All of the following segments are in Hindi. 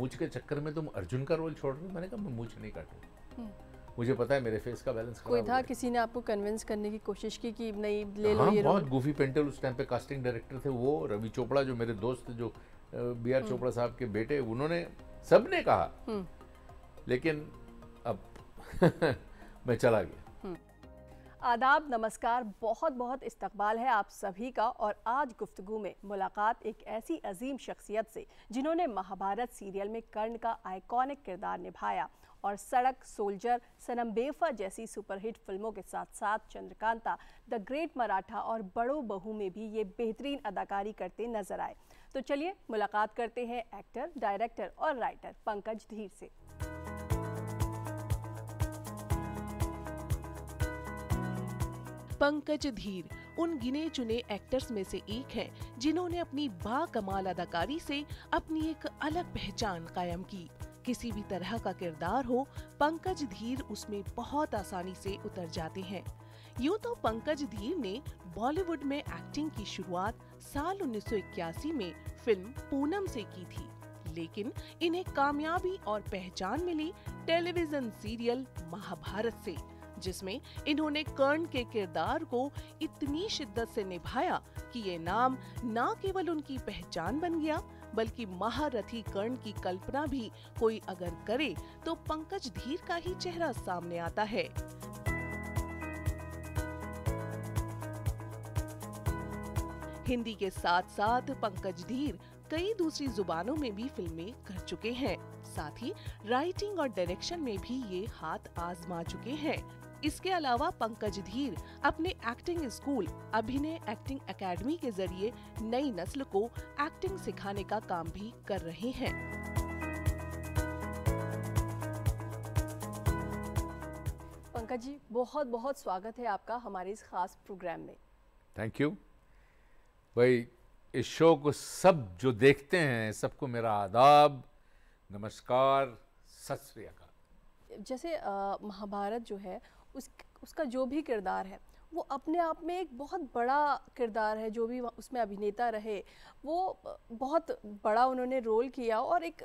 मूछ के चक्कर में तुम अर्जुन का रोल छोड़ रहे हो मैंने कहा मैं मूछ नहीं काटू हम्म। मुझे पता है मेरे फेस का बैलेंस कोई था किसी ने आपको कन्विंस करने की कोशिश की कि नहीं ले लो हाँ, ये बहुत गुफी पेंटल उस टाइम पे कास्टिंग डायरेक्टर थे वो रवि चोपड़ा जो मेरे दोस्त जो बी आर हम्म। चोपड़ा साहब के बेटे उन्होंने सबने कहा हम्म। लेकिन अब मैं चला गया आदाब नमस्कार बहुत बहुत इस्तकबाल है आप सभी का और आज गुफ्तगु में मुलाकात एक ऐसी अजीम शख्सियत से जिन्होंने महाभारत सीरियल में कर्ण का आइकॉनिक किरदार निभाया और सड़क सोल्जर सनम बेफा जैसी सुपरहिट फिल्मों के साथ साथ चंद्रकांता द ग्रेट मराठा और बड़ो बहू में भी ये बेहतरीन अदाकारी करते नजर आए तो चलिए मुलाकात करते हैं एक्टर डायरेक्टर और राइटर पंकज धीर से पंकज धीर उन गिने चुने एक्टर्स में से एक हैं जिन्होंने अपनी बा कमाल अदाकारी से अपनी एक अलग पहचान कायम की किसी भी तरह का किरदार हो पंकज धीर उसमें बहुत आसानी से उतर जाते हैं यूं तो पंकज धीर ने बॉलीवुड में एक्टिंग की शुरुआत साल उन्नीस में फिल्म पूनम से की थी लेकिन इन्हें कामयाबी और पहचान मिली टेलीविजन सीरियल महाभारत से जिसमें इन्होंने कर्ण के किरदार को इतनी शिद्दत से निभाया कि ये नाम ना केवल उनकी पहचान बन गया बल्कि महारथी कर्ण की कल्पना भी कोई अगर करे तो पंकज धीर का ही चेहरा सामने आता है हिंदी के साथ साथ पंकज धीर कई दूसरी जुबानों में भी फिल्में कर चुके हैं साथ ही राइटिंग और डायरेक्शन में भी ये हाथ आजमा चुके हैं इसके अलावा पंकज धीर अपने acting school Abhinay acting academy के जरिए नई नस्ल को एक्टिंग सिखाने का काम भी कर रहे हैं पंकज जी बहुत बहुत स्वागत है आपका हमारे इस खास प्रोग्राम में थैंक यू भाई इस शो को सब जो देखते हैं सबको मेरा आदाब नमस्कार सत श्री अकाल जैसे महाभारत जो है उस उसका जो भी किरदार है वो अपने आप में एक बहुत बड़ा किरदार है जो भी उसमें अभिनेता रहे वो बहुत बड़ा उन्होंने रोल किया और एक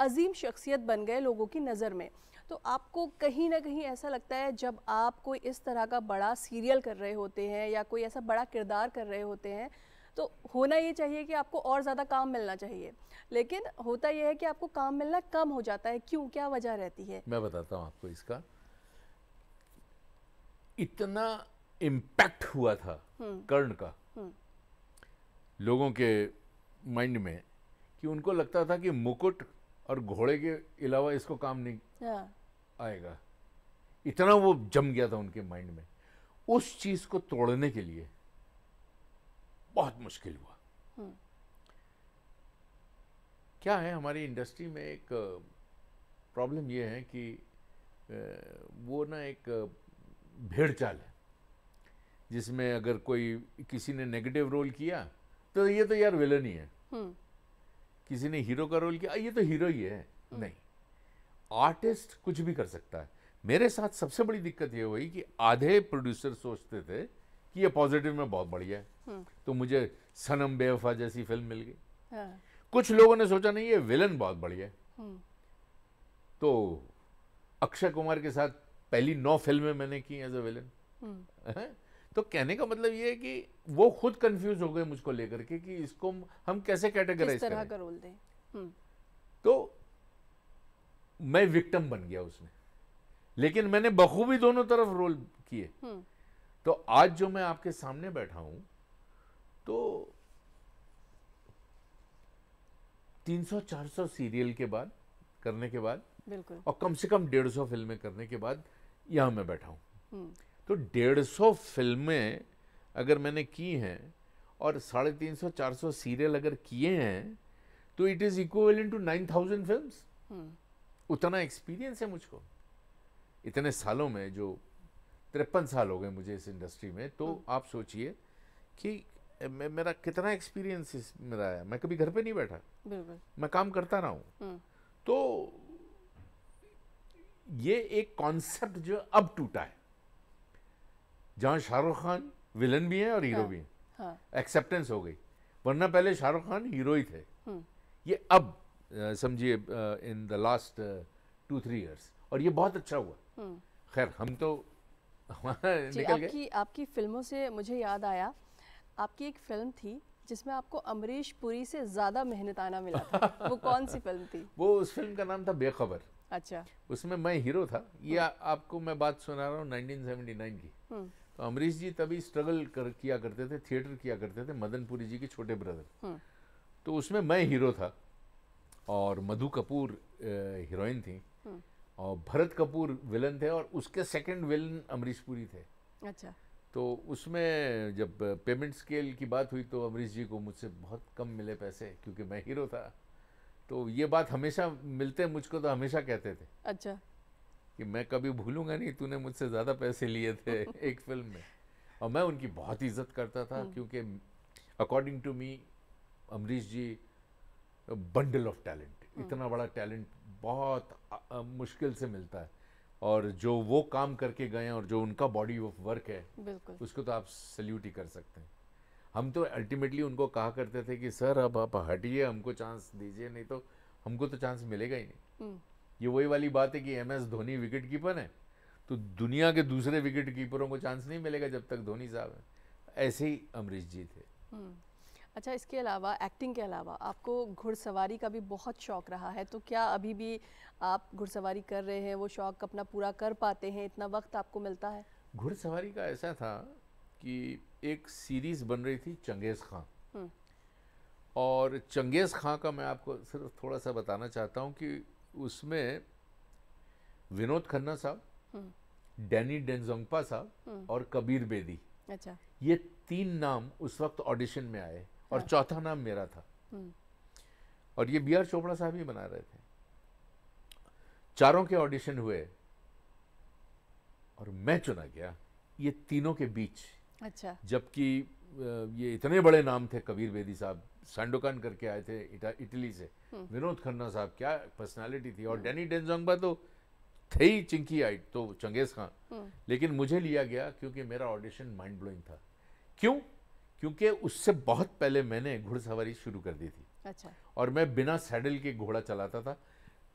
अजीम शख्सियत बन गए लोगों की नज़र में तो आपको कहीं ना कहीं ऐसा लगता है जब आप कोई इस तरह का बड़ा सीरियल कर रहे होते हैं या कोई ऐसा बड़ा किरदार कर रहे होते हैं तो होना ये चाहिए कि आपको और ज़्यादा काम मिलना चाहिए लेकिन होता यह है कि आपको काम मिलना कम हो जाता है क्यों क्या वजह रहती है मैं बताता हूँ आपको इसका इतना इम्पैक्ट हुआ था हम्म। कर्ण का हम्म। लोगों के माइंड में कि उनको लगता था कि मुकुट और घोड़े के अलावा इसको काम नहीं हाँ। आएगा इतना वो जम गया था उनके माइंड में उस चीज को तोड़ने के लिए बहुत मुश्किल हुआ हम्म। क्या है हमारी इंडस्ट्री में एक प्रॉब्लम यह है कि वो ना एक भेड़ चाल है जिसमें अगर कोई किसी ने नेगेटिव रोल किया तो ये तो यार विलन ही है हम्म। किसी ने हीरो का रोल किया ये तो हीरो ही है हम्म। नहीं आर्टिस्ट कुछ भी कर सकता है मेरे साथ सबसे बड़ी दिक्कत ये हुई कि आधे प्रोड्यूसर सोचते थे कि ये पॉजिटिव में बहुत बढ़िया है हम्म। तो मुझे सनम बेवफा जैसी फिल्म मिल गई हाँ। कुछ लोगों ने सोचा नहीं ये विलन बहुत बढ़िया है तो अक्षय कुमार के साथ पहली नौ फिल्में मैंने की एज ए विलन तो कहने का मतलब ये है कि वो खुद कंफ्यूज हो गए मुझको लेकर के कि इसको हम कैसे कैटेगराइज करें का रोल दें हम्म। तो मैं विक्टिम बन गया उसमें लेकिन मैंने बखूबी दोनों तरफ रोल किए हम्म। तो आज जो मैं आपके सामने बैठा हूं तो 300-400 सीरियल के बाद करने के बाद बिल्कुल और कम से कम डेढ़ सौ फिल्में करने के बाद यहां मैं बैठा हूँ हम्म। तो डेढ़ सौ फिल्में अगर मैंने की हैं और साढ़े तीन सौ चार सौ सीरियल अगर किए हैं तो it is in two nine thousand film उतना एक्सपीरियंस है मुझको इतने सालों में जो तिरपन साल हो गए मुझे इस इंडस्ट्री में तो हम्म। आप सोचिए कि मेरा कितना एक्सपीरियंस मेरा है मैं कभी घर पे नहीं बैठा मैं काम करता रहा हूँ हम्म। तो ये एक कॉन्सेप्ट जो अब टूटा है जहां शाहरुख खान विलन भी है और हीरो हाँ, भी है एक्सेप्टेंस हाँ. हो गई वरना पहले शाहरुख खान हीरो ही थे हम्म। ये अब समझिए in the last two three years और ये बहुत अच्छा हुआ हम्म। खैर हम तो निकल आपकी आपकी फिल्मों से मुझे याद आया आपकी एक फिल्म थी जिसमें आपको अमरीश पुरी से ज़्यादा मेहनताना मिला था वो कौन सी फिल्म थी वो उस फिल्म का नाम था बेखबर अच्छा उसमें मैं हीरो था ये आ, हाँ। आपको मैं बात सुना रहा हूँ 1979 की हम्म। तो अमरीश जी तभी स्ट्रगल कर किया करते थे थिएटर किया करते थे मदनपुरी जी के छोटे ब्रदर हम्म। तो उसमें मैं हीरो था और मधु कपूर हीरोइन थी हम्म। और भरत कपूर विलन थे और उसके सेकंड विलन अमरीश पुरी थे अच्छा तो उसमें जब पेमेंट स्केल की बात हुई तो अमरीश जी को मुझसे बहुत कम मिले पैसे क्योंकि मैं हीरो था तो ये बात हमेशा मिलते मुझको तो हमेशा कहते थे अच्छा कि मैं कभी भूलूंगा नहीं तूने मुझसे ज़्यादा पैसे लिए थे एक फिल्म में और मैं उनकी बहुत इज्जत करता था हम्म। क्योंकि according to me Amrish ji bundle of talent इतना बड़ा टैलेंट बहुत मुश्किल से मिलता है और जो वो काम करके गए हैं और जो उनका बॉडी ऑफ वर्क है उसको तो आप सल्यूट ही कर सकते हैं हम तो अल्टीमेटली उनको कहा करते थे कि सर अब आप हटिए हमको चांस दीजिए नहीं तो हमको तो चांस मिलेगा ही नहीं हम्म। ये वही वाली बात है कि M S Dhoni wicket keeper है तो दुनिया के दूसरे विकेट कीपरों को चांस नहीं मिलेगा जब तक धोनी साहब है ऐसे ही अमरीश जी थे हम्म। अच्छा इसके अलावा एक्टिंग के अलावा आपको घुड़सवारी का भी बहुत शौक रहा है तो क्या अभी भी आप घुड़सवारी कर रहे हैं वो शौक अपना पूरा कर पाते हैं इतना वक्त आपको मिलता है घुड़सवारी का ऐसा था कि एक सीरीज़ बन रही थी चंगेज़ खां हम्म। और चंगेज़ खां का मैं आपको सिर्फ थोड़ा सा बताना चाहता हूँ कि उसमें विनोद खन्ना साहब हम्म। डैनी डेंजोंगपा साहब हम्म। और कबीर बेदी अच्छा ये तीन नाम उस वक्त ऑडिशन में आए और हाँ। चौथा नाम मेरा था और ये बी आर चोपड़ा साहब ही बना रहे थे चारों के ऑडिशन हुए और मैं चुना गया ये तीनों के बीच अच्छा जबकि ये इतने बड़े नाम थे कबीर बेदी साहब सांडोकान करके आए थे इटली से हम्म। विनोद खन्ना साहब क्या पर्सनालिटी थी और हम्म। डेनी डेनजोंगबा तो थे ही चिंकी आई तो चंगेज खान हम्म। लेकिन मुझे लिया गया क्योंकि मेरा ऑडिशन माइंड ब्लोइंग था क्यों क्योंकि उससे बहुत पहले मैंने घुड़सवारी शुरू कर दी थी अच्छा और मैं बिना सैडल के घोड़ा चलाता था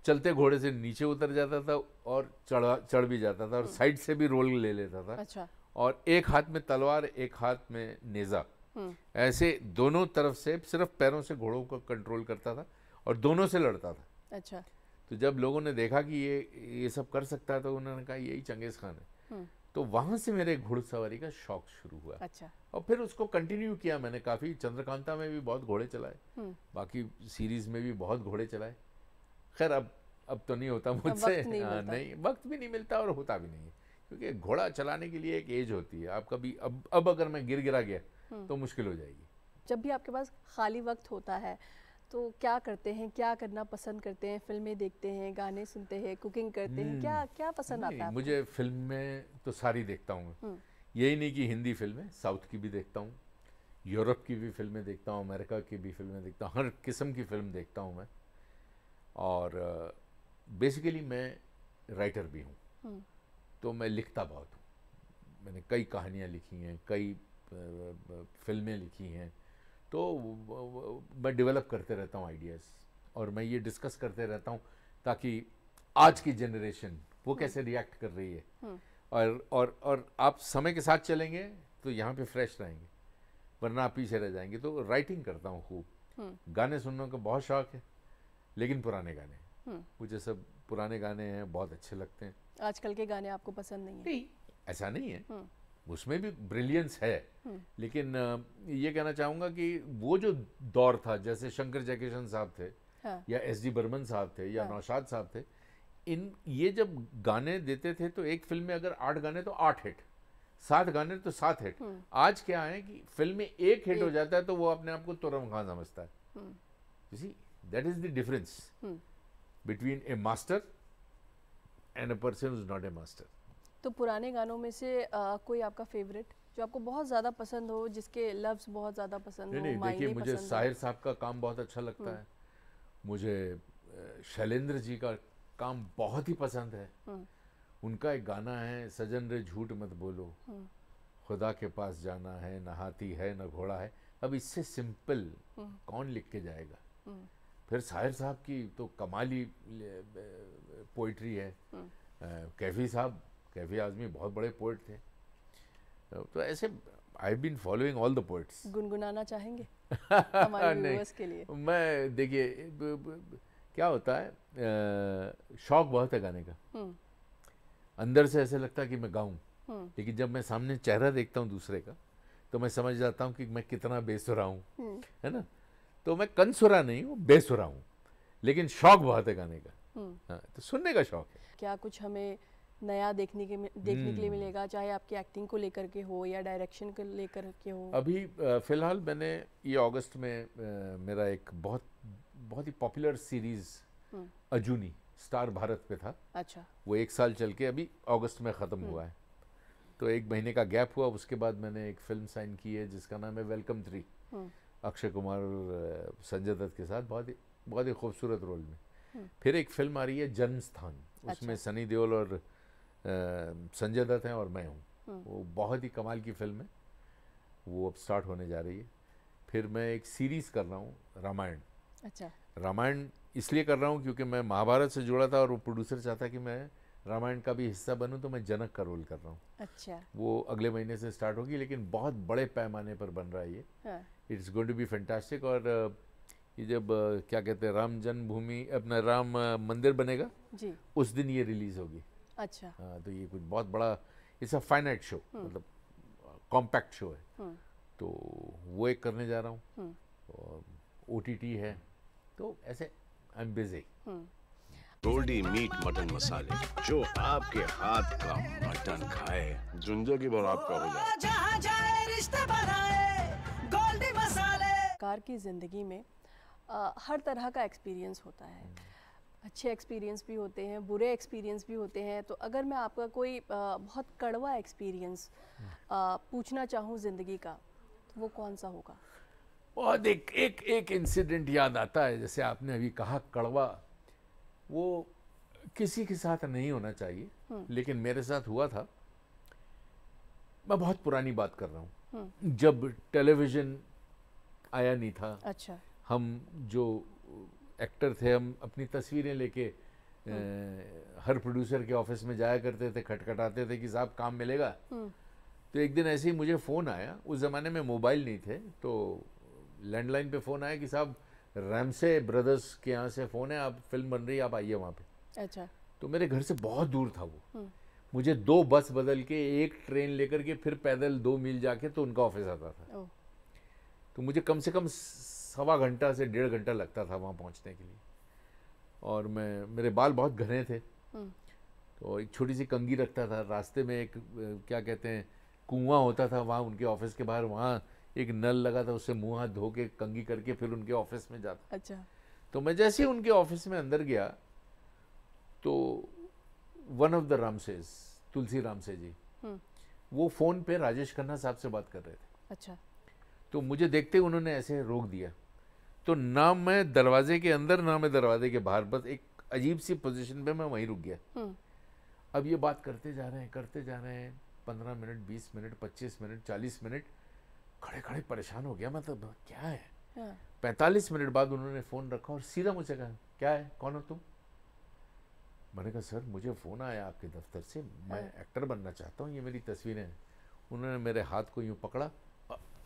चलते घोड़े से नीचे उतर जाता था और चढ़ भी जाता था और साइड से भी रोल ले लेता था अच्छा और एक हाथ में तलवार एक हाथ में नेज़ा हम्म। ऐसे दोनों तरफ से सिर्फ पैरों से घोड़ों को कंट्रोल करता था और दोनों से लड़ता था अच्छा तो जब लोगों ने देखा कि ये ये सब कर सकता है तो उन्होंने कहा यही चंगेज़ खान है हम्म। तो वहां से मेरे घुड़सवारी का शौक शुरू हुआ अच्छा और फिर उसको कंटिन्यू किया मैंने काफ़ी चंद्रकांता में भी बहुत घोड़े चलाए हम्म। बाकी सीरीज में भी बहुत घोड़े चलाए खैर अब अब तो नहीं होता मुझसे नहीं, हाँ, नहीं वक्त भी नहीं मिलता और होता भी नहीं है क्योंकि घोड़ा चलाने के लिए एक एज होती है आप कभी अब अब अगर मैं गिर गिरा गया हम्म। तो मुश्किल हो जाएगी जब भी आपके पास खाली वक्त होता है तो क्या करते हैं क्या करना पसंद करते हैं फिल्में देखते हैं गाने सुनते हैं कुकिंग करते हैं क्या हम्म। क्या पसंद आता है मुझे फिल्म में तो सारी देखता हूँ हम्म। यही नहीं कि हिंदी फिल्में साउथ की भी देखता हूँ यूरोप की भी फिल्में देखता हूँ अमेरिका की भी फिल्में देखता हूँ हर किस्म की फिल्म देखता हूँ मैं और बेसिकली मैं राइटर भी हूँ तो मैं लिखता बहुत हूँ मैंने कई कहानियाँ लिखी हैं कई फिल्में लिखी हैं तो मैं डेवलप करते रहता हूँ आइडियाज़ और मैं ये डिस्कस करते रहता हूँ ताकि आज की जनरेशन वो हम्म। कैसे रिएक्ट कर रही है हम्म। और और और आप समय के साथ चलेंगे तो यहाँ पे फ्रेश रहेंगे वरना आप पीछे रह जाएंगे तो राइटिंग करता हूँ खूब हम्म। गाने सुनने का बहुत शौक है लेकिन पुराने गाने मुझे सब पुराने गाने हैं बहुत अच्छे लगते हैं आजकल के गाने आपको पसंद नहीं है नहीं ऐसा नहीं है हम्म। उसमें भी ब्रिलियंस है हम्म। लेकिन ये कहना चाहूंगा कि वो जो दौर था जैसे शंकर जयकिशन साहब थे हाँ। या एस डी बर्मन साहब थे या हाँ। नौशाद साहब थे इन ये जब गाने देते थे तो एक फिल्म में अगर आठ गाने तो आठ हिट सात गाने तो सात हिट हम्म। आज क्या है कि फिल्म में एक हिट हो जाता है तो वो अपने आप को तुरम खान समझता है that is the difference between a master and a person is not a master तो पुराने गानों में से आ, कोई आपका फेवरेट जो आपको बहुत ज़्यादा पसंद हो जिसके लव्स बहुत ज़्यादा पसंद नहीं, नहीं देखिए मुझे साहिर साहब का काम बहुत अच्छा लगता हम्म। है मुझे शैलेंद्र जी का काम बहुत ही पसंद है हम्म। उनका एक गाना है सजन रे झूठ मत बोलो हम्म। खुदा के पास जाना है न हाथी है न घोड़ा है अब इससे सिंपल कौन लिख के जाएगा फिर साहिर साहब की तो कमाली पोइट्री है हम्म। कैफ़ी साहब कैफ़ी आज़मी बहुत बड़े पोइट थे तो ऐसे I been following all the poets गुनगुनाना चाहेंगे हमारे के लिए मैं देखिए क्या होता है शौक बहुत है गाने का हम्म। अंदर से ऐसे लगता है कि मैं गाऊं हम्म। लेकिन जब मैं सामने चेहरा देखता हूँ दूसरे का तो मैं समझ जाता हूँ कि मैं कितना बेसुरा हूँ है ना तो मैं कंसुरा नहीं हूँ बेसुरा हूँ लेकिन शौक बहुत है गाने का हम्म। हाँ, तो सुनने का शौक है क्या कुछ हमें नया देखने के देखने के लिए हम्म। मिलेगा चाहे आपकी एक्टिंग को लेकर के हो या डायरेक्शन को लेकर के हो अभी फ़िलहाल मैंने ये अगस्त में आ, मेरा एक बहुत बहुत ही पॉपुलर सीरीज़ हम्म। अजूनी स्टार भारत पे था अच्छा वो एक साल चल के अभी अगस्त में ख़त्म हुआ है तो एक महीने का गैप हुआ उसके बाद मैंने एक फिल्म साइन की है जिसका नाम है वेलकम थ्री अक्षय कुमार संजय दत्त के साथ बहुत ही बहुत ही खूबसूरत रोल में हम्म। फिर एक फिल्म आ रही है जन्म स्थान अच्छा। उसमें सनी देओल और संजय दत्त हैं और मैं हूँ हम्म। वो बहुत ही कमाल की फिल्म है वो अब स्टार्ट होने जा रही है फिर मैं एक सीरीज़ कर रहा हूँ रामायण अच्छा रामायण इसलिए कर रहा हूँ क्योंकि मैं महाभारत से जुड़ा था और वो प्रोड्यूसर चाहता कि मैं रामायण का भी हिस्सा बनूं तो मैं जनक का रोल कर रहा हूँ अच्छा वो अगले महीने से स्टार्ट होगी लेकिन बहुत बड़े पैमाने पर बन रहा है ये it's going to be fantastic और ये जब क्या कहते हैं राम जन्मभूमि अपना राम मंदिर बनेगा जी उस दिन ये रिलीज होगी अच्छा आ, हाँ, तो ये कुछ बहुत बड़ा इट्स अ फाइनाइट शो मतलब कॉम्पैक्ट शो है हम्म। तो वो एक करने जा रहा हूँ ओ टी टी है तो ऐसे I am busy Goldiee meat mutton मसाले जो आपके हाथ का मटन खाए जुंजा की बार आपका हो जाए जाए मसाले कार की जिंदगी में आ, हर तरह का एक्सपीरियंस होता है हम्म। अच्छे एक्सपीरियंस भी होते हैं बुरे एक्सपीरियंस भी होते हैं तो अगर मैं आपका कोई आ, बहुत कड़वा एक्सपीरियंस हम्म। पूछना चाहूँ ज़िंदगी का तो वो कौन सा होगा बहुत एक एक एक इंसिडेंट याद आता है जैसे आपने अभी कहा कड़वा वो किसी के साथ नहीं होना चाहिए हम्म। लेकिन मेरे साथ हुआ था मैं बहुत पुरानी बात कर रहा हूँ जब टेलीविज़न आया नहीं था अच्छा हम जो एक्टर थे हम अपनी तस्वीरें लेके हर प्रोड्यूसर के ऑफिस में जाया करते थे खटखटाते थे कि साहब काम मिलेगा हम्म। तो एक दिन ऐसे ही मुझे फ़ोन आया उस ज़माने में मोबाइल नहीं थे तो लैंडलाइन पे फ़ोन आया कि साहब रैमसे ब्रदर्स के यहाँ से फ़ोन है आप फिल्म बन रही है आप आइए वहाँ पे अच्छा तो मेरे घर से बहुत दूर था वो हम्म। मुझे दो बस बदल के एक ट्रेन लेकर के फिर पैदल दो मील जाके तो उनका ऑफिस आता था तो मुझे कम से कम सवा घंटा से डेढ़ घंटा लगता था वहाँ पहुँचने के लिए और मैं मेरे बाल बहुत घने थे हम्म। तो एक छोटी सी कंगी रखता था रास्ते में एक क्या कहते हैं कुआं होता था वहाँ उनके ऑफिस के बाहर वहाँ एक नल लगा था उससे मुँह हाथ धो के कंगी करके फिर उनके ऑफिस में जाता अच्छा तो मैं जैसे ही उनके ऑफिस में अंदर गया तो one of the Ramsays Tulsi Ramsay ji हम्म। वो फ़ोन पे राजेश खन्ना साहब से बात कर रहे थे अच्छा तो मुझे देखते उन्होंने ऐसे रोक दिया तो ना मैं दरवाजे के अंदर ना मैं दरवाजे के बाहर बस एक अजीब सी पोजीशन पे मैं वहीं रुक गया हम्म। अब ये बात करते जा रहे हैं करते जा रहे हैं पंद्रह मिनट बीस मिनट पच्चीस मिनट चालीस मिनट खड़े खड़े परेशान हो गया मतलब क्या है हाँ। पैंतालीस मिनट बाद उन्होंने फ़ोन रखा और सीधा मुझसे कहा क्या है कौन हो तुम मैंने कहा सर मुझे फ़ोन आया आपके दफ्तर से मैं एक्टर हाँ। बनना चाहता हूँ ये मेरी तस्वीरें हैं उन्होंने मेरे हाथ को यूं पकड़ा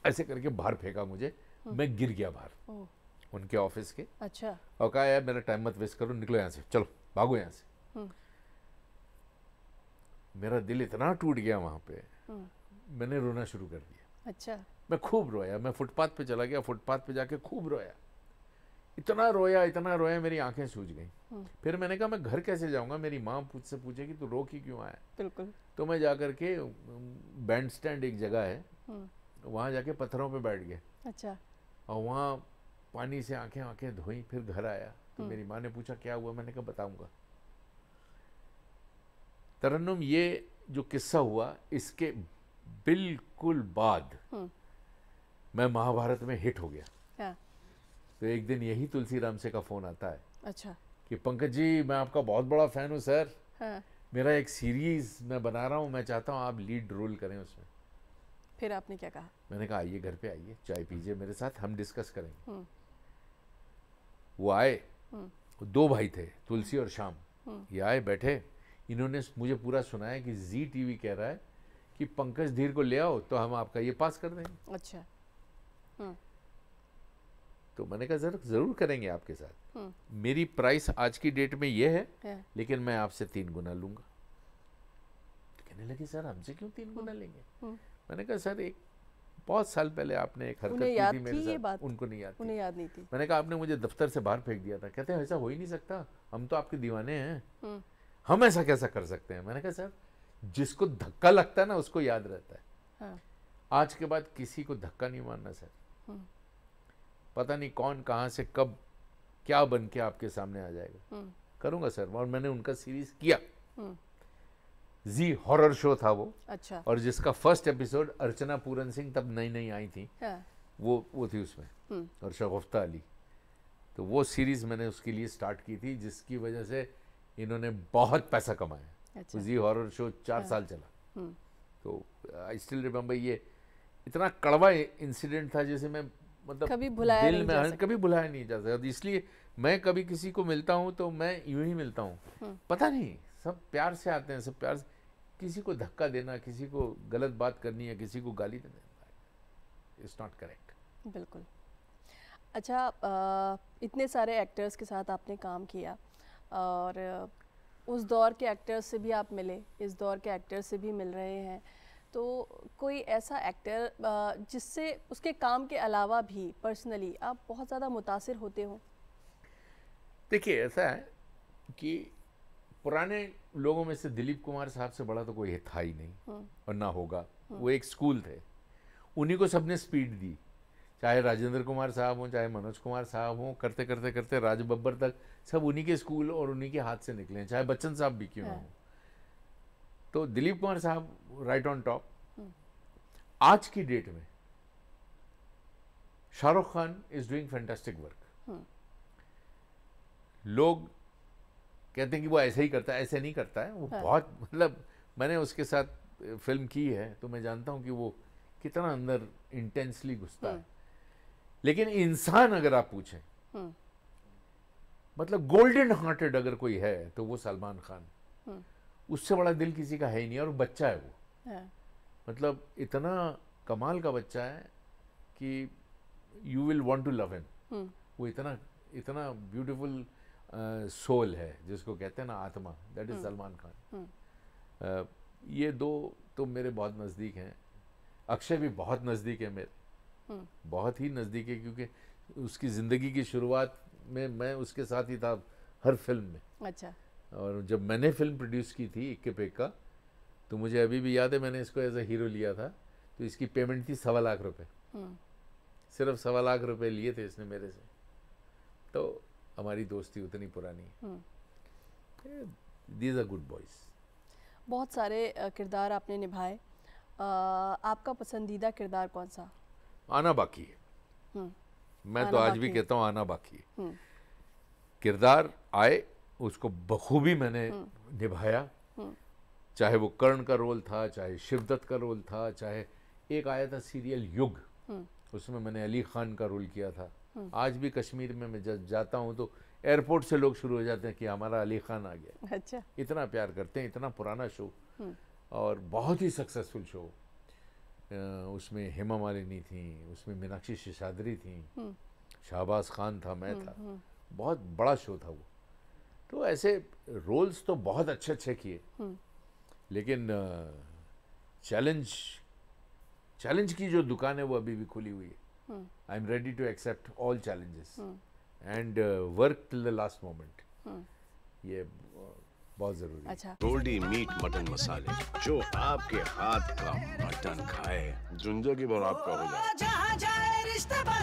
ऐसे करके बाहर फेंका मुझे हम्म। मैं गिर गया बाहर उनके ऑफिस के अच्छा और कहा यार मेरा टाइम मत वेस्ट करो निकलो यहाँ से चलो भागो यहाँ से हम्म। मेरा दिल इतना टूट गया वहाँ पे हम्म। मैंने रोना शुरू कर दिया अच्छा मैं खूब रोया मैं फुटपाथ पे चला गया फुटपाथ पे जाके खूब रोया इतना रोया इतना रोया मेरी आंखें सूज गई हम्म। फिर मैंने कहा मैं घर कैसे जाऊंगा मेरी माँ पूछ से पूछेगी तू रो की क्यों आया बिल्कुल तो मैं जा करके बैंड स्टैंड एक जगह है वहाँ जाके पत्थरों पे बैठ गया अच्छा और वहाँ पानी से आंखें आंखें धोई फिर घर आया तो हम्म। मेरी माँ ने पूछा क्या हुआ मैंने कहा बताऊंगा तरन्नुम ये जो किस्सा हुआ इसके बिल्कुल बाद हम्म। मैं महाभारत में हिट हो गया तो एक दिन यही तुलसीराम से का फोन आता है अच्छा कि पंकज जी मैं आपका बहुत बड़ा फैन हूँ सर हाँ। मेरा एक सीरीज मैं बना रहा हूँ मैं चाहता हूँ आप लीड रोल करें उसमें फिर आपने क्या कहा मैंने कहा आइए घर पे आइए चाय पीजिए मेरे साथ हम डिस्कस करेंगे हम्म। वो आए दो भाई थे तुलसी और शाम ये आए बैठे इन्होंने मुझे पूरा सुनाया कि जी टीवी कह रहा है कि पंकज धीर को ले आओ तो हम आपका ये पास कर देंगे अच्छा हम्म। तो मैंने कहा जरूर जरूर करेंगे आपके साथ हम्म। मेरी प्राइस आज की डेट में ये है, है। लेकिन मैं आपसे तीन गुना लूंगा तो कहने लगे सर हमसे क्यों तीन गुना हम्म। लेंगे मैंने कहा सर एक बहुत साल पहले आपने एक हरकत की थी मेरे साथ उनको नहीं याद उन्हें याद नहीं थी मैंने कहा आपने मुझे दफ्तर से बाहर फेंक दिया था कहते हैं ऐसा हो ही नहीं सकता हम तो आपके दीवाने हैं हम्म। हम ऐसा कैसा कर सकते हैं मैंने कहा सर जिसको धक्का लगता है ना उसको याद रहता है हाँ। आज के बाद किसी को धक्का नहीं मारना सर हम्म। पता नहीं कौन कहाँ से कब क्या बन के आपके सामने आ जाएगा हम्म। करूंगा सर और मैंने उनका सीरीज किया जी हॉरर शो था वो अच्छा और जिसका फर्स्ट एपिसोड अर्चना पूरन सिंह तब नई नई आई थी हाँ। वो वो थी उसमें हम्म। और शगुफ्ता अली तो वो सीरीज मैंने उसके लिए स्टार्ट की थी जिसकी वजह से इन्होंने बहुत पैसा कमाया अच्छा। जी हॉरर शो चार हाँ। साल चला हम्म। तो आई स्टिल रिमेम्बर ये इतना कड़वा इंसिडेंट था जैसे मैं मतलब कभी भुलाया दिल में कभी भुलाया नहीं जा सकता इसलिए मैं कभी किसी को मिलता हूँ तो मैं यूं ही मिलता हूँ हम्म। पता नहीं सब प्यार से आते हैं सब प्यार से किसी को धक्का देना किसी को गलत बात करनी या किसी को गाली देना इट्स नॉट करेक्ट बिल्कुल अच्छा आ, इतने सारे एक्टर्स के साथ आपने काम किया और उस दौर के एक्टर्स से भी आप मिले इस दौर के एक्टर्स से भी मिल रहे हैं तो कोई ऐसा एक्टर जिससे उसके काम के अलावा भी पर्सनली आप बहुत ज़्यादा मुतासर होते हो देखिए ऐसा है कि पुराने लोगों में से दिलीप कुमार साहब से बड़ा तो कोई था ही नहीं हाँ। और ना होगा हाँ। वो एक स्कूल थे उन्हीं को सबने स्पीड दी चाहे राजेंद्र कुमार साहब हों चाहे मनोज कुमार साहब हों करते करते करते राज बब्बर तक सब उन्हीं के स्कूल और उन्हीं के हाथ से निकले चाहे बच्चन साहब भी क्यों हाँ। हों तो दिलीप कुमार साहब राइट ऑन टॉप आज की डेट में Shahrukh Khan is doing fantastic work लोग कहते हैं कि वो ऐसे ही करता है ऐसे नहीं करता है वो हाँ। बहुत मतलब मैंने उसके साथ फिल्म की है तो मैं जानता हूँ कि वो कितना अंदर इंटेंसली घुसता है हम्म। लेकिन इंसान अगर आप पूछें हम्म। मतलब गोल्डन हार्टेड अगर कोई है तो वो सलमान खान हम्म। उससे बड़ा दिल किसी का है ही नहीं और बच्चा है वो है। हाँ। मतलब इतना कमाल का बच्चा है कि you will want to love him वो इतना इतना ब्यूटिफुल सोल है जिसको कहते हैं ना आत्मा that is hmm. Salman Khan आ, हम्म। ये दो तो मेरे बहुत नज़दीक हैं अक्षय भी बहुत नज़दीक है मेरे हम्म। बहुत ही नज़दीक है क्योंकि उसकी ज़िंदगी की शुरुआत में मैं उसके साथ ही था हर फिल्म में अच्छा और जब मैंने फिल्म प्रोड्यूस की थी इक्के का तो मुझे अभी भी याद है मैंने इसको एज ए हीरो लिया था तो इसकी पेमेंट थी सवा लाख रुपए सिर्फ सवा लाख रुपए लिए थे इसने मेरे से तो हमारी दोस्ती उतनी पुरानी दीज आर गुड बॉयज बहुत सारे किरदार आपने निभाए आपका पसंदीदा किरदार कौन सा आना बाकी है हम्म। मैं तो आज भी कहता हूँ आना बाकी है हम्म। किरदार आए उसको बखूबी मैंने हम्म। निभाया चाहे वो कर्ण का रोल था चाहे शिवदत्त का रोल था चाहे एक आया था सीरियल युग उसमें मैंने अली खान का रोल किया था हम्म। आज भी कश्मीर में मैं जब जाता हूँ तो एयरपोर्ट से लोग शुरू हो जाते हैं कि हमारा अली खान आ गया अच्छा इतना प्यार करते हैं इतना पुराना शो हम्म। और बहुत ही सक्सेसफुल शो उसमें हेमा मालिनी थी उसमें मीनाक्षी शिशादरी थी हम्म। शाहबाज खान था मैं था बहुत बड़ा शो था वो तो ऐसे रोल्स तो बहुत अच्छे अच्छे किए लेकिन चैलेंज चैलेंज की जो दुकान है वो अभी भी खुली हुई है Hmm. I'm ready to accept all challenges hmm. and uh, work till the last moment. Hmm. ye bahut zaruri acha ये meat mutton अच्छा jo aapke haath ka mutton khaye junjo ki mutton खाए ho jaye jahan का rishta bar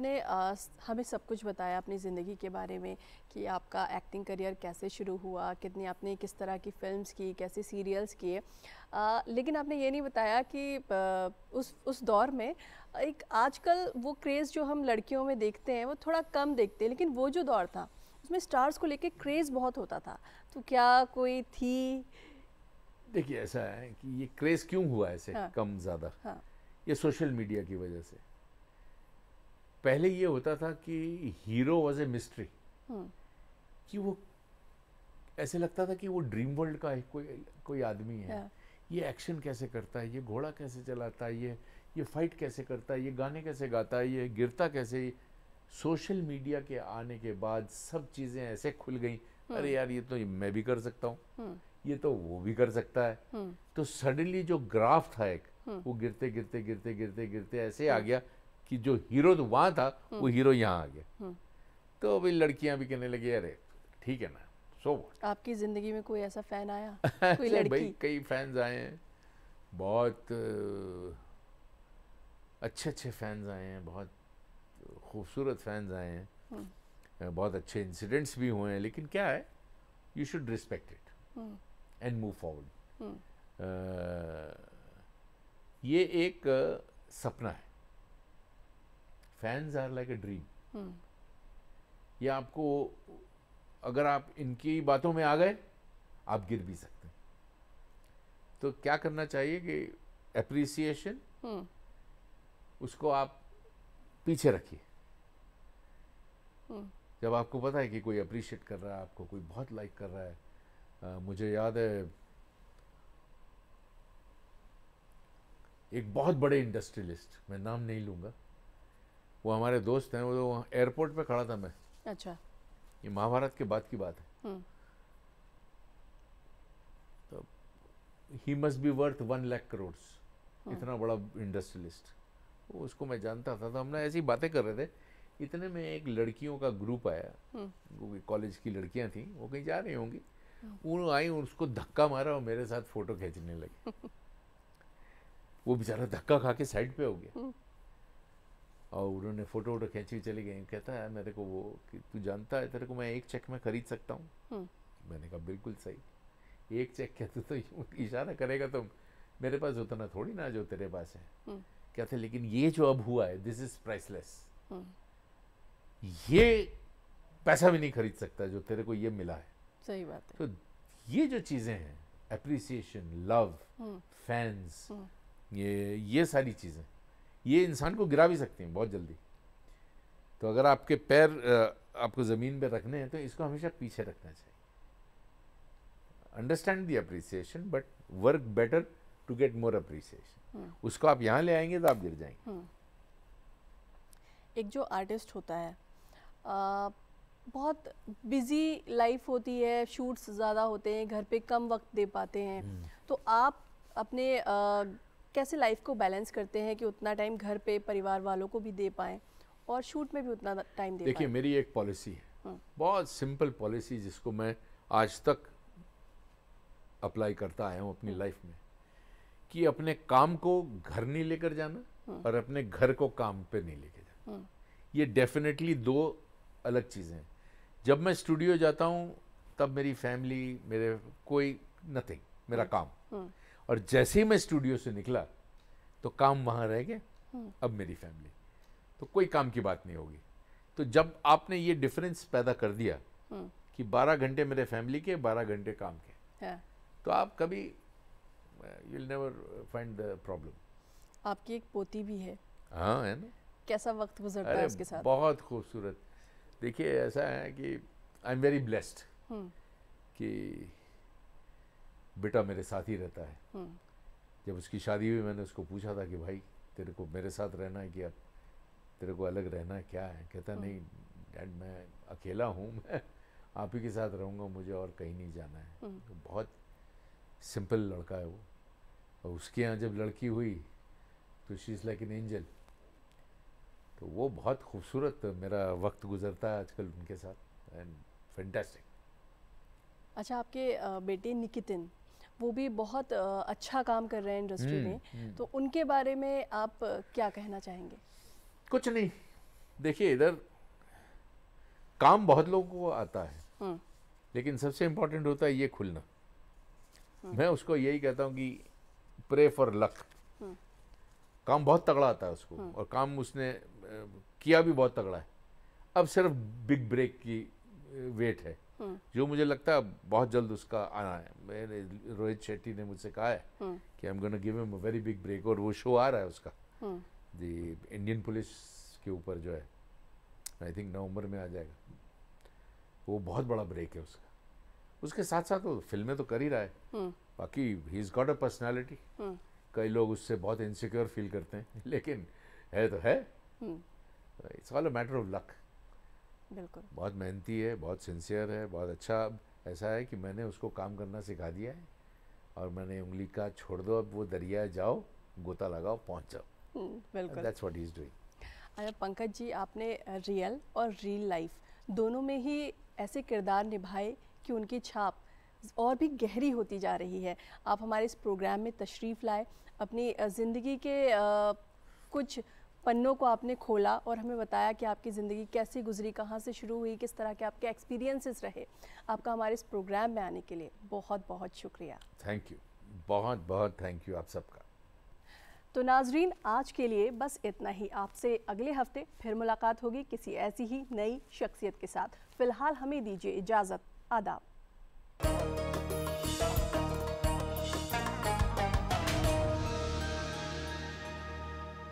आपने आ, हमें सब कुछ बताया अपनी ज़िंदगी के बारे में कि आपका एक्टिंग करियर कैसे शुरू हुआ कितनी आपने किस तरह की फिल्म्स की कैसे सीरियल्स किए लेकिन आपने ये नहीं बताया कि आ, उस उस दौर में एक आजकल वो क्रेज़ जो हम लड़कियों में देखते हैं वो थोड़ा कम देखते हैं लेकिन वो जो दौर था उसमें स्टार्स को लेके क्रेज़ बहुत होता था तो क्या कोई थी देखिए ऐसा है कि ये क्रेज़ क्यों हुआ ऐसे हाँ, कम ज़्यादा हाँ, ये सोशल मीडिया की वजह से पहले ये होता था कि हीरो वॉज ए मिस्ट्री कि वो ऐसे लगता था कि वो ड्रीम वर्ल्ड का है, कोई कोई आदमी है yeah. ये एक्शन कैसे करता है ये घोड़ा कैसे चलाता है ये ये फाइट कैसे करता है ये गाने कैसे गाता है ये गिरता कैसे सोशल मीडिया के आने के बाद सब चीज़ें ऐसे खुल गई हम्म। अरे यार ये तो ये मैं भी कर सकता हूँ हम्म। ये तो वो भी कर सकता है हम्म। तो सडनली जो ग्राफ था एक वो गिरते गिरते गिरते गिरते गिरते ऐसे आ गया कि जो हीरो तो वहाँ था वो हम्म। हीरो यहाँ आ गया हम्म। तो भाई लड़कियाँ भी कहने लगी अरे ठीक है ना सो so आपकी ज़िंदगी में कोई ऐसा फ़ैन आया कोई अच्छा, लड़की भाई कई फैंस आए हैं बहुत अच्छे अच्छे फैंस आए हैं बहुत खूबसूरत फैंस आए हैं हम्म। बहुत अच्छे इंसिडेंट्स भी हुए हैं लेकिन क्या है you should respect it and move forward ये एक सपना है fans are like a dream ये आपको अगर आप इनकी बातों में आ गए आप गिर भी सकते हैं तो क्या करना चाहिए कि अप्रिसिएशन hmm. उसको आप पीछे रखिए hmm. जब आपको पता है कि कोई अप्रिशिएट कर रहा है आपको कोई बहुत लाइक कर रहा है आ, मुझे याद है एक बहुत बड़े इंडस्ट्रियलिस्ट मैं नाम नहीं लूंगा वो हमारे दोस्त हैं वो तो एयरपोर्ट पे खड़ा था मैं अच्छा ये महाभारत के बाद की बात है हम्म। तो he must be worth one lakh crore इतना बड़ा इंडस्ट्रियलिस्ट वो उसको मैं जानता था तो हमने ऐसी बातें कर रहे थे इतने में एक लड़कियों का ग्रुप आया हम्म। वो कॉलेज की लड़कियां थी वो कहीं जा रही होंगी वो हम्म। आई उसको धक्का मारा और मेरे साथ फोटो खींचने लगी वो बेचारा धक्का खा के साइड पे हो गया और उन्होंने फ़ोटो वोटो खींची हुई चली गई कहता है मेरे को वो कि तू जानता है तेरे को मैं एक चेक में खरीद सकता हूँ हम्म। मैंने कहा बिल्कुल सही एक चेक कहते तो इशारा करेगा तुम मेरे पास उतना थोड़ी ना जो तेरे पास है हम्म। कहते लेकिन ये जो अब हुआ है दिस इज प्राइसलेस ये पैसा भी नहीं खरीद सकता जो तेरे को ये मिला है सही बात है तो ये जो चीज़ें हैं अप्रिसिएशन लव फैंस ये ये सारी चीज़ें ये इंसान को गिरा भी सकती हैं बहुत जल्दी तो अगर आपके पैर आपको ज़मीन पर रखने हैं तो इसको हमेशा पीछे रखना चाहिए understand the appreciation but work better to get more appreciation उसको आप यहाँ ले आएंगे तो आप गिर जाएंगे हम्म। एक जो आर्टिस्ट होता है आ, बहुत बिजी लाइफ होती है शूट्स ज़्यादा होते हैं घर पे कम वक्त दे पाते हैं हम्म। तो आप अपने आ, कैसे लाइफ को बैलेंस करते हैं कि उतना टाइम घर पे परिवार वालों को भी दे पाए और शूट में भी उतना टाइम दे देखिए मेरी एक पॉलिसी है हम्म। बहुत सिंपल पॉलिसी जिसको मैं आज तक अप्लाई करता आया हूँ अपनी लाइफ हम्म। में कि अपने काम को घर नहीं लेकर जाना हम्म। और अपने घर को काम पे नहीं लेकर जाना ये डेफिनेटली दो अलग चीज़ें हैं जब मैं स्टूडियो जाता हूँ तब मेरी फैमिली मेरे कोई नथिंग मेरा काम और जैसे ही मैं स्टूडियो से निकला तो काम वहाँ रह गए हम्म। अब मेरी फैमिली तो कोई काम की बात नहीं होगी तो जब आपने ये डिफरेंस पैदा कर दिया हम्म। कि 12 घंटे मेरे फैमिली के 12 घंटे काम के हाँ। तो आप कभी you never find the problem आपकी एक पोती भी है हाँ है ना कैसा वक्त गुजरता है उसके साथ बहुत खूबसूरत देखिए ऐसा है कि आई एम वेरी ब्लेस्ड कि बेटा मेरे साथ ही रहता है हम्म। जब उसकी शादी हुई मैंने उसको पूछा था कि भाई तेरे को मेरे साथ रहना है कि अब तेरे को अलग रहना है क्या है कहता हम्म। नहीं डैड मैं अकेला हूँ मैं आप ही के साथ रहूँगा मुझे और कहीं नहीं जाना है हम्म। तो बहुत सिंपल लड़का है वो और उसके यहाँ जब लड़की हुई तो she is like an angel तो वो बहुत खूबसूरत मेरा वक्त गुजरता है आजकल उनके साथ एंड फैंटास्टिक अच्छा आपके बेटे निकितिन वो भी बहुत अच्छा काम कर रहे हैं इंडस्ट्री हम्म, में हम्म। तो उनके बारे में आप क्या कहना चाहेंगे कुछ नहीं देखिए इधर काम बहुत लोगों को आता है हम्म। लेकिन सबसे इम्पोर्टेंट होता है ये खुलना मैं उसको यही कहता हूँ कि प्रे फॉर लक काम बहुत तगड़ा आता है उसको और काम उसने किया भी बहुत तगड़ा है अब सिर्फ बिग ब्रेक की वेट है हम्म। जो मुझे लगता है बहुत जल्द उसका आना है मैंने रोहित शेट्टी ने मुझसे कहा है हम्म। कि I am gonna give him a very big break और वो शो आ रहा है उसका द इंडियन पुलिस के ऊपर जो है आई थिंक नवंबर में आ जाएगा वो बहुत बड़ा ब्रेक है उसका उसके साथ साथ वो फिल्में तो कर ही रहा है हम्म। बाकी he is got a personality कई लोग उससे बहुत इनसिक्योर फील करते हैं लेकिन है तो है it's all a matter of luck बिल्कुल बहुत मेहनती है बहुत सिंसियर है बहुत अच्छा ऐसा है कि मैंने उसको काम करना सिखा दिया है और मैंने उंगली का छोड़ दो अब वो दरिया जाओ गोता लगाओ पहुंच जाओ हम्म, बिल्कुल that's what is doing Pankaj ji आपने रियल और रियल लाइफ दोनों में ही ऐसे किरदार निभाए कि उनकी छाप और भी गहरी होती जा रही है आप हमारे इस प्रोग्राम में तशरीफ़ लाए अपनी ज़िंदगी के आ, कुछ पन्नों को आपने खोला और हमें बताया कि आपकी ज़िंदगी कैसी गुजरी कहाँ से शुरू हुई किस तरह के आपके एक्सपीरियंसेस रहे आपका हमारे इस प्रोग्राम में आने के लिए बहुत बहुत शुक्रिया थैंक यू बहुत बहुत थैंक यू आप सबका तो नाजरीन आज के लिए बस इतना ही आपसे अगले हफ्ते फिर मुलाकात होगी किसी ऐसी ही नई शख्सियत के साथ फ़िलहाल हमें दीजिए इजाज़त आदाब